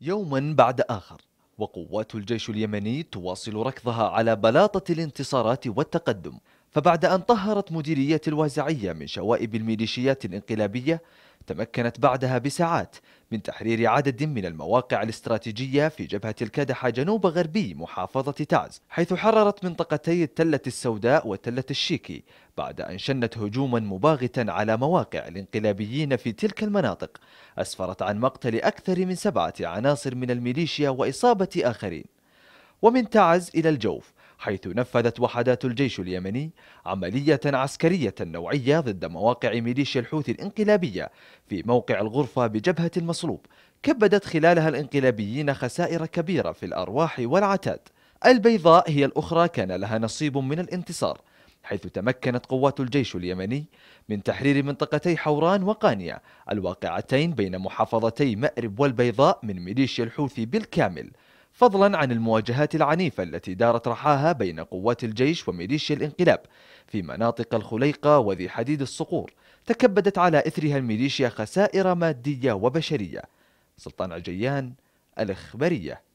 يوما بعد آخر وقوات الجيش اليمني تواصل ركضها على بلاطة الانتصارات والتقدم فبعد أن طهرت مديرية الوازعية من شوائب الميليشيات الانقلابية تمكنت بعدها بساعات من تحرير عدد من المواقع الاستراتيجية في جبهة الكدحة جنوب غربي محافظة تعز حيث حررت منطقتي التلة السوداء وتلة الشيكي بعد أن شنت هجوما مباغتا على مواقع الانقلابيين في تلك المناطق أسفرت عن مقتل أكثر من سبعة عناصر من الميليشيا وإصابة آخرين ومن تعز إلى الجوف حيث نفذت وحدات الجيش اليمني عملية عسكرية نوعية ضد مواقع ميليشيا الحوثي الانقلابية في موقع الغرفة بجبهة المصلوب كبدت خلالها الانقلابيين خسائر كبيرة في الأرواح والعتاد البيضاء هي الأخرى كان لها نصيب من الانتصار حيث تمكنت قوات الجيش اليمني من تحرير منطقتي حوران وقانيا الواقعتين بين محافظتي مأرب والبيضاء من ميليشيا الحوثي بالكامل فضلا عن المواجهات العنيفة التي دارت رحاها بين قوات الجيش وميليشيا الانقلاب في مناطق الخليقة وذي حديد الصقور تكبدت على إثرها الميليشيا خسائر مادية وبشرية سلطان عجيان الإخبارية